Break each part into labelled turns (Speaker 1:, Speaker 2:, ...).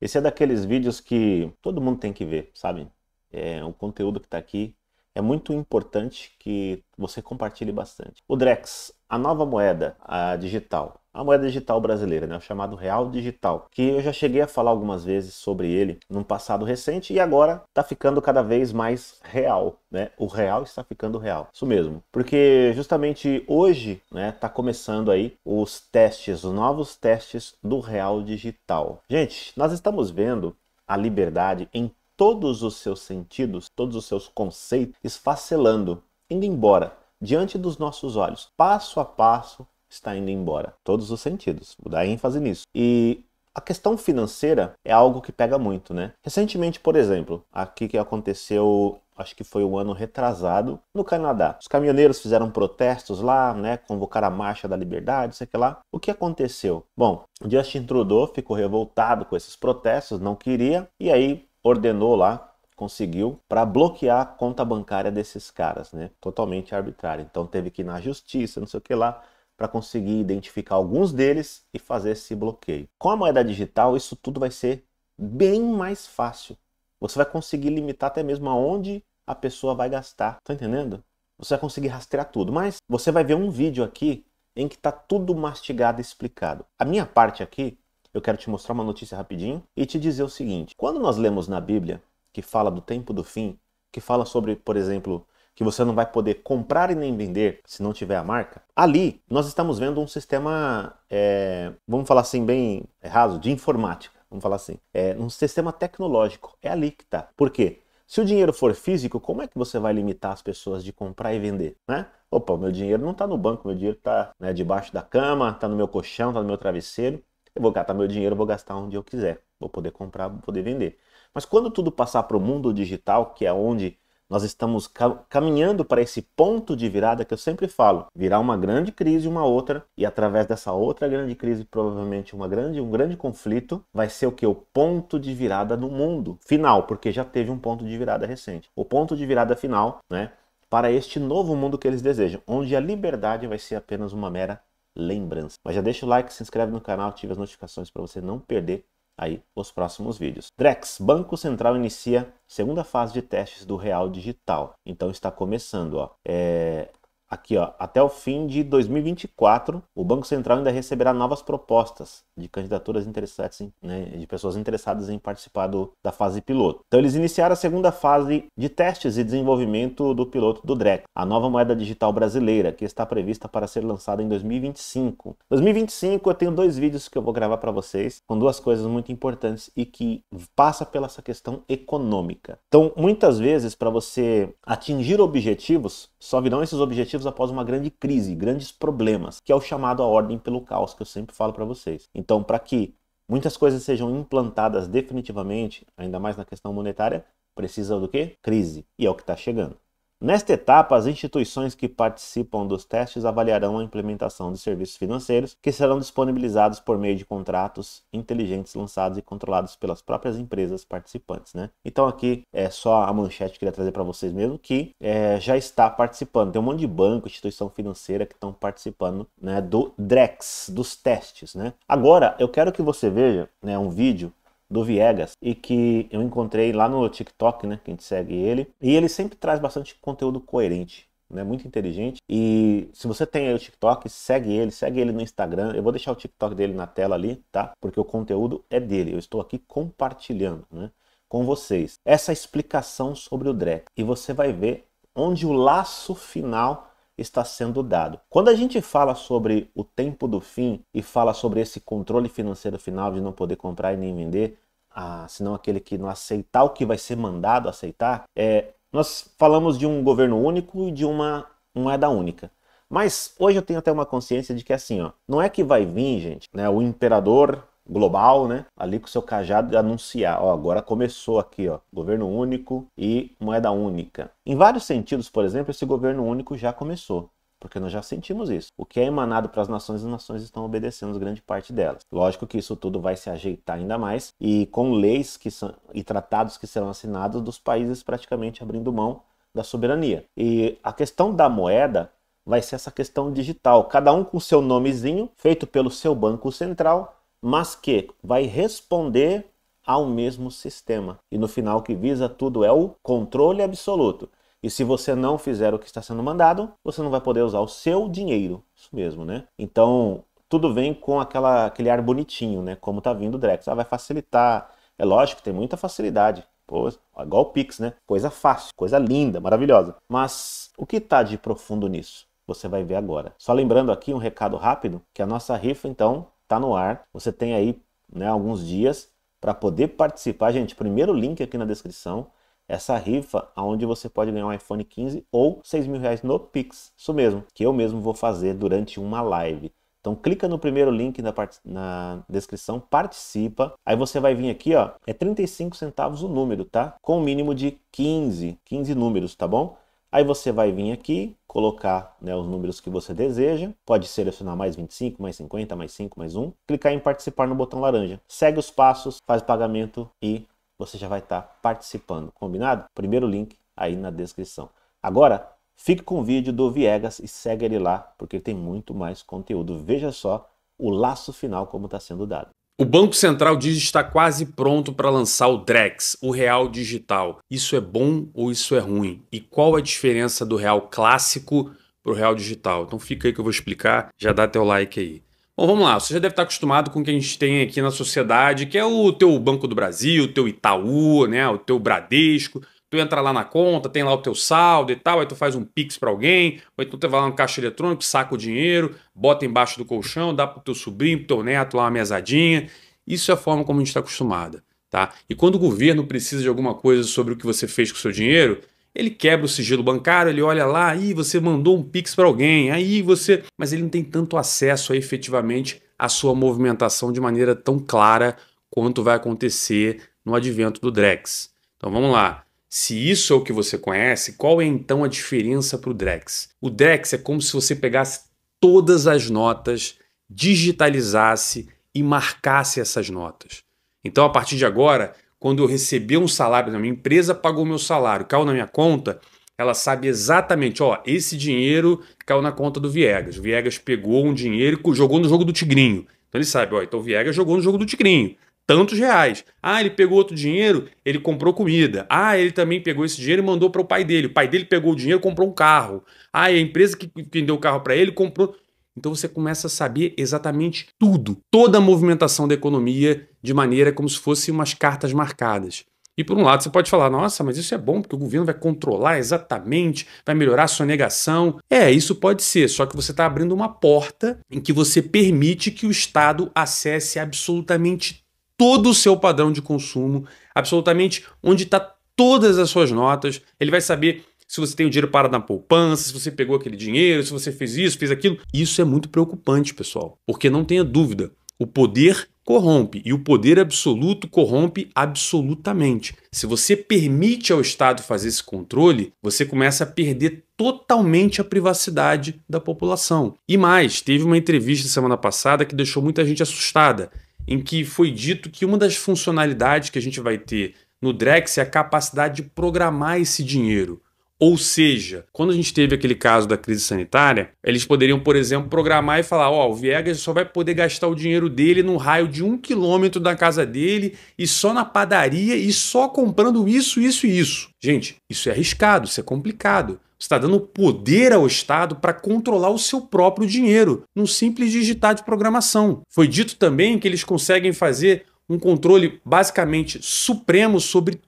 Speaker 1: Esse é daqueles vídeos que todo mundo tem que ver, sabe? É o conteúdo que está aqui é muito importante que você compartilhe bastante. O Drex, a nova moeda, a digital, a moeda digital brasileira, né? o chamado real digital, que eu já cheguei a falar algumas vezes sobre ele num passado recente e agora está ficando cada vez mais real, né? O real está ficando real. Isso mesmo, porque justamente hoje, né, tá começando aí os testes, os novos testes do real digital. Gente, nós estamos vendo a liberdade em todos os seus sentidos, todos os seus conceitos esfacelando, indo embora, diante dos nossos olhos, passo a passo está indo embora. Todos os sentidos, vou dar ênfase nisso. E a questão financeira é algo que pega muito, né? Recentemente, por exemplo, aqui que aconteceu, acho que foi um ano retrasado, no Canadá. Os caminhoneiros fizeram protestos lá, né? Convocaram a Marcha da Liberdade, sei que lá. O que aconteceu? Bom, Justin Trudeau ficou revoltado com esses protestos, não queria, e aí ordenou lá, conseguiu, para bloquear a conta bancária desses caras, né? Totalmente arbitrário. Então teve que ir na justiça, não sei o que lá, para conseguir identificar alguns deles e fazer esse bloqueio. Com a moeda digital, isso tudo vai ser bem mais fácil. Você vai conseguir limitar até mesmo aonde a pessoa vai gastar. Tá entendendo? Você vai conseguir rastrear tudo. Mas você vai ver um vídeo aqui em que tá tudo mastigado e explicado. A minha parte aqui eu quero te mostrar uma notícia rapidinho e te dizer o seguinte: quando nós lemos na Bíblia que fala do tempo do fim, que fala sobre, por exemplo, que você não vai poder comprar e nem vender se não tiver a marca, ali nós estamos vendo um sistema, é, vamos falar assim, bem errado, de informática, vamos falar assim, é um sistema tecnológico, é ali que está. Por quê? Se o dinheiro for físico, como é que você vai limitar as pessoas de comprar e vender, né? Opa, meu dinheiro não está no banco, meu dinheiro está né, debaixo da cama, está no meu colchão, está no meu travesseiro. Eu vou gastar meu dinheiro, vou gastar onde eu quiser. Vou poder comprar, vou poder vender. Mas quando tudo passar para o mundo digital, que é onde nós estamos caminhando para esse ponto de virada que eu sempre falo, virá uma grande crise e uma outra e através dessa outra grande crise provavelmente uma grande um grande conflito vai ser o que o ponto de virada no mundo final, porque já teve um ponto de virada recente. O ponto de virada final, né, para este novo mundo que eles desejam, onde a liberdade vai ser apenas uma mera lembrança. Mas já deixa o like, se inscreve no canal, ative as notificações para você não perder aí os próximos vídeos. Drex, Banco Central inicia segunda fase de testes do Real Digital. Então está começando, ó. É, Aqui, ó, até o fim de 2024, o Banco Central ainda receberá novas propostas de candidaturas interessantes, né, de pessoas interessadas em participar do, da fase piloto. Então, eles iniciaram a segunda fase de testes e desenvolvimento do piloto do DREC, a nova moeda digital brasileira, que está prevista para ser lançada em 2025. 2025, eu tenho dois vídeos que eu vou gravar para vocês, com duas coisas muito importantes e que passa pela essa questão econômica. Então, muitas vezes, para você atingir objetivos, só virão esses objetivos positivos após uma grande crise, grandes problemas, que é o chamado à ordem pelo caos, que eu sempre falo para vocês. Então, para que muitas coisas sejam implantadas definitivamente, ainda mais na questão monetária, precisa do quê? Crise. E é o que está chegando. Nesta etapa, as instituições que participam dos testes avaliarão a implementação de serviços financeiros que serão disponibilizados por meio de contratos inteligentes lançados e controlados pelas próprias empresas participantes. Né? Então, aqui é só a manchete que eu queria trazer para vocês mesmo, que é, já está participando. Tem um monte de banco, instituição financeira que estão participando né, do DREX, dos testes. Né? Agora, eu quero que você veja né, um vídeo do Viegas e que eu encontrei lá no TikTok, né? Quem segue ele. E ele sempre traz bastante conteúdo coerente né? Muito inteligente. E se você tem o TikTok, segue ele, segue ele no Instagram. Eu vou deixar o TikTok dele na tela ali, tá? Porque o conteúdo é dele. Eu estou aqui compartilhando, né? Com vocês essa explicação sobre o Drek E você vai ver onde o laço final está sendo dado. Quando a gente fala sobre o tempo do fim e fala sobre esse controle financeiro final de não poder comprar e nem vender, ah, senão aquele que não aceitar o que vai ser mandado aceitar, é, nós falamos de um governo único e de uma moeda única. Mas hoje eu tenho até uma consciência de que assim, ó, não é que vai vir, gente, né, o imperador global, né? Ali com o seu cajado anunciar, ó, agora começou aqui, ó, governo único e moeda única. Em vários sentidos, por exemplo, esse governo único já começou. Porque nós já sentimos isso. O que é emanado para as nações, as nações estão obedecendo grande parte delas. Lógico que isso tudo vai se ajeitar ainda mais e com leis que são, e tratados que serão assinados dos países praticamente abrindo mão da soberania. E a questão da moeda vai ser essa questão digital, cada um com seu nomezinho, feito pelo seu banco central, mas que vai responder ao mesmo sistema. E no final, o que visa tudo é o controle absoluto. E se você não fizer o que está sendo mandado, você não vai poder usar o seu dinheiro. Isso mesmo, né? Então, tudo vem com aquela, aquele ar bonitinho, né? Como tá vindo o Drex. Ah, vai facilitar. É lógico, tem muita facilidade. Pô, é igual o Pix, né? Coisa fácil, coisa linda, maravilhosa. Mas o que tá de profundo nisso? Você vai ver agora. Só lembrando aqui um recado rápido, que a nossa rifa, então, tá no ar. Você tem aí né, alguns dias para poder participar. Gente, primeiro link aqui na descrição. Essa rifa onde você pode ganhar um iPhone 15 ou 6 mil reais no Pix. Isso mesmo, que eu mesmo vou fazer durante uma live. Então clica no primeiro link na, na, descrição, participa. Aí você vai vir aqui, ó, é 35 centavos o número, tá? Com o um mínimo de 15, 15 números, tá bom? Aí você vai vir aqui, colocar né, os números que você deseja, pode selecionar mais 25, mais 50, mais 5, mais 1, clicar em participar no botão laranja. Segue os passos, faz o pagamento e você já vai estar tá participando, combinado? Primeiro link aí na descrição. Agora, fique com o vídeo do Viegas e segue ele lá, porque ele tem muito mais conteúdo.
Speaker 2: Veja só o laço final como está sendo dado. O Banco Central diz estar quase pronto para lançar o Drex, o real digital. Isso é bom ou isso é ruim? E qual a diferença do real clássico para o real digital? Então fica aí que eu vou explicar, já dá teu like aí. Bom, vamos lá. Você já deve estar acostumado com o que a gente tem aqui na sociedade, que é o teu Banco do Brasil, o teu Itaú, né, o teu Bradesco tu entra lá na conta, tem lá o teu saldo e tal, aí tu faz um pix para alguém, ou então tu vai lá no caixa eletrônico, saca o dinheiro, bota embaixo do colchão, dá pro teu sobrinho, pro teu neto lá uma mesadinha. Isso é a forma como a gente está acostumada, tá? E quando o governo precisa de alguma coisa sobre o que você fez com o seu dinheiro, ele quebra o sigilo bancário, ele olha lá, aí você mandou um pix para alguém, aí você, mas ele não tem tanto acesso a, efetivamente à sua movimentação de maneira tão clara quanto vai acontecer no advento do Drex. Então vamos lá. Se isso é o que você conhece, qual é então a diferença para o Drex? O Drex é como se você pegasse todas as notas, digitalizasse e marcasse essas notas. Então, a partir de agora, quando eu receber um salário, a minha empresa pagou meu salário, caiu na minha conta, ela sabe exatamente, ó, esse dinheiro caiu na conta do Viegas. O Viegas pegou um dinheiro e jogou no jogo do Tigrinho. Então ele sabe, ó, então o Viegas jogou no jogo do Tigrinho tantos reais. Ah, ele pegou outro dinheiro, ele comprou comida. Ah, ele também pegou esse dinheiro e mandou para o pai dele. O pai dele pegou o dinheiro e comprou um carro. Ah, e a empresa que vendeu o carro para ele comprou. Então você começa a saber exatamente tudo, toda a movimentação da economia de maneira como se fossem umas cartas marcadas. E por um lado você pode falar, nossa, mas isso é bom porque o governo vai controlar exatamente, vai melhorar a sonegação. É, isso pode ser, só que você está abrindo uma porta em que você permite que o Estado acesse absolutamente todo o seu padrão de consumo, absolutamente onde está todas as suas notas. Ele vai saber se você tem o dinheiro parado na poupança, se você pegou aquele dinheiro, se você fez isso, fez aquilo. Isso é muito preocupante, pessoal, porque não tenha dúvida, o poder corrompe e o poder absoluto corrompe absolutamente. Se você permite ao Estado fazer esse controle, você começa a perder totalmente a privacidade da população. E mais, teve uma entrevista semana passada que deixou muita gente assustada em que foi dito que uma das funcionalidades que a gente vai ter no Drex é a capacidade de programar esse dinheiro. Ou seja, quando a gente teve aquele caso da crise sanitária, eles poderiam, por exemplo, programar e falar: ó, oh, o Viegas só vai poder gastar o dinheiro dele no raio de um quilômetro da casa dele e só na padaria e só comprando isso, isso e isso. Gente, isso é arriscado, isso é complicado. Você está dando poder ao Estado para controlar o seu próprio dinheiro, num simples digitar de programação. Foi dito também que eles conseguem fazer um controle basicamente supremo sobre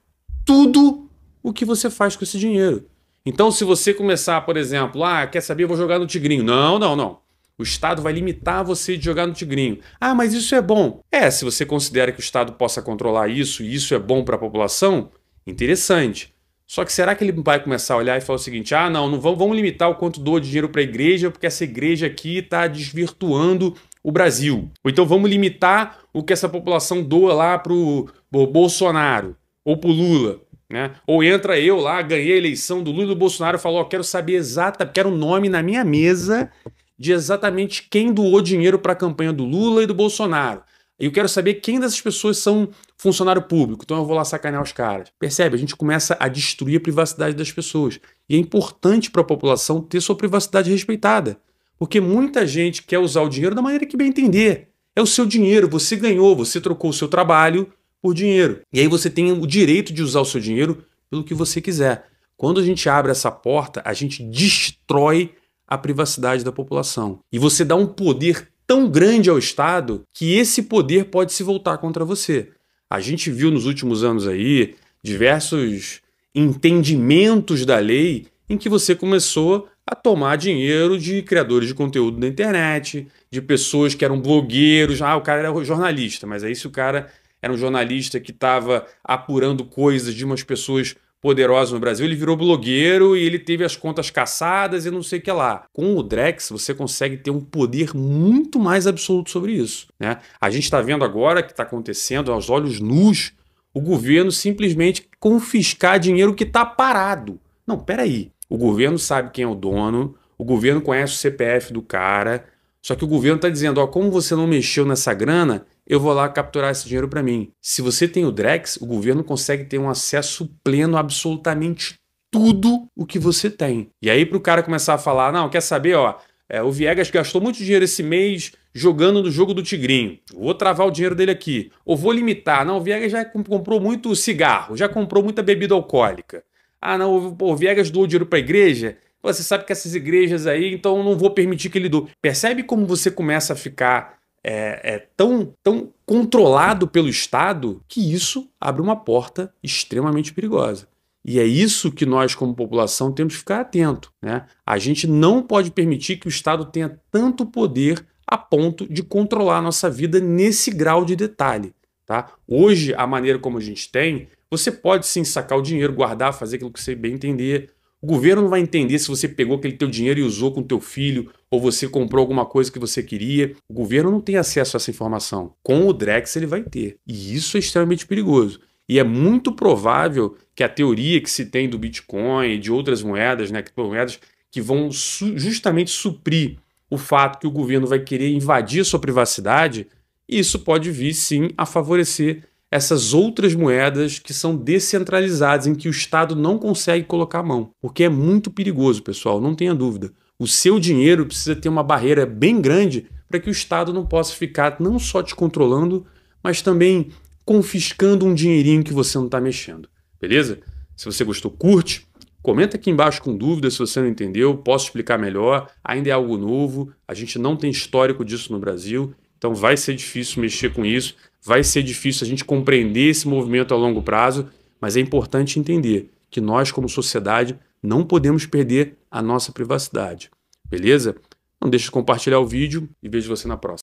Speaker 2: tudo o que você faz com esse dinheiro. Então, se você começar, por exemplo, ah, quer saber, vou jogar no Tigrinho. Não, não, não. O Estado vai limitar você de jogar no Tigrinho. Ah, mas isso é bom. É, se você considera que o Estado possa controlar isso e isso é bom para a população, interessante. Só que será que ele vai começar a olhar e falar o seguinte: ah, não, não vamos, vamos limitar o quanto dou de dinheiro para a igreja, porque essa igreja aqui está desvirtuando o Brasil. Ou então vamos limitar o que essa população doa lá para o Bolsonaro ou para o Lula. Né? Ou entra eu lá, ganhei a eleição do Lula e do Bolsonaro e falo: oh, quero saber exata, quero o nome na minha mesa de exatamente quem doou dinheiro para a campanha do Lula e do Bolsonaro. E eu quero saber quem dessas pessoas são funcionário público, então eu vou lá sacanear os caras. Percebe? A gente começa a destruir a privacidade das pessoas. E é importante para a população ter sua privacidade respeitada. Porque muita gente quer usar o dinheiro da maneira que bem entender. É o seu dinheiro, você ganhou, você trocou o seu trabalho por dinheiro. E aí você tem o direito de usar o seu dinheiro pelo que você quiser. Quando a gente abre essa porta, a gente destrói a privacidade da população. E você dá um poder tão grande ao Estado que esse poder pode se voltar contra você. A gente viu nos últimos anos aí diversos entendimentos da lei em que você começou a tomar dinheiro de criadores de conteúdo na internet, de pessoas que eram blogueiros. Ah, o cara era jornalista, mas aí se o cara era um jornalista que estava apurando coisas de umas pessoas poderosos no Brasil, ele virou blogueiro e ele teve as contas caçadas e não sei o que lá. Com o Drex, você consegue ter um poder muito mais absoluto sobre isso. Né? A gente está vendo agora que está acontecendo aos olhos nus o governo simplesmente confiscar dinheiro que está parado. Não, peraí. O governo sabe quem é o dono, o governo conhece o CPF do cara, só que o governo está dizendo: ó, como você não mexeu nessa grana, eu vou lá capturar esse dinheiro para mim. Se você tem o Drex, o governo consegue ter um acesso pleno absolutamente tudo o que você tem. E aí para o cara começar a falar, não, quer saber, ó, é, o Viegas gastou muito dinheiro esse mês jogando no jogo do Tigrinho. Vou travar o dinheiro dele aqui. Ou vou limitar. Não, o Viegas já comprou muito cigarro, já comprou muita bebida alcoólica. Ah, não, o Viegas doou dinheiro para a igreja. Você sabe que essas igrejas aí, então não vou permitir que ele doe. Percebe como você começa a ficar é, é tão, tão controlado pelo Estado que isso abre uma porta extremamente perigosa. E é isso que nós, como população, temos que ficar atento. Né? A gente não pode permitir que o Estado tenha tanto poder a ponto de controlar a nossa vida nesse grau de detalhe. Tá? Hoje, a maneira como a gente tem, você pode sim sacar o dinheiro, guardar, fazer aquilo que você bem entender, o governo não vai entender se você pegou aquele teu dinheiro e usou com teu filho, ou você comprou alguma coisa que você queria. O governo não tem acesso a essa informação. Com o Drex ele vai ter. E isso é extremamente perigoso. E é muito provável que a teoria que se tem do Bitcoin e de outras moedas, né, criptomoedas, que vão su justamente suprir o fato que o governo vai querer invadir a sua privacidade, isso pode vir sim a favorecer essas outras moedas que são descentralizadas, em que o Estado não consegue colocar a mão. Porque é muito perigoso, pessoal, não tenha dúvida. O seu dinheiro precisa ter uma barreira bem grande para que o Estado não possa ficar não só te controlando, mas também confiscando um dinheirinho que você não está mexendo. Beleza? Se você gostou, curte. Comenta aqui embaixo com dúvidas se você não entendeu, posso explicar melhor. Ainda é algo novo, a gente não tem histórico disso no Brasil, então vai ser difícil mexer com isso. Vai ser difícil a gente compreender esse movimento a longo prazo, mas é importante entender que nós, como sociedade, não podemos perder a nossa privacidade. Beleza? Não deixe de compartilhar o vídeo e vejo você na próxima.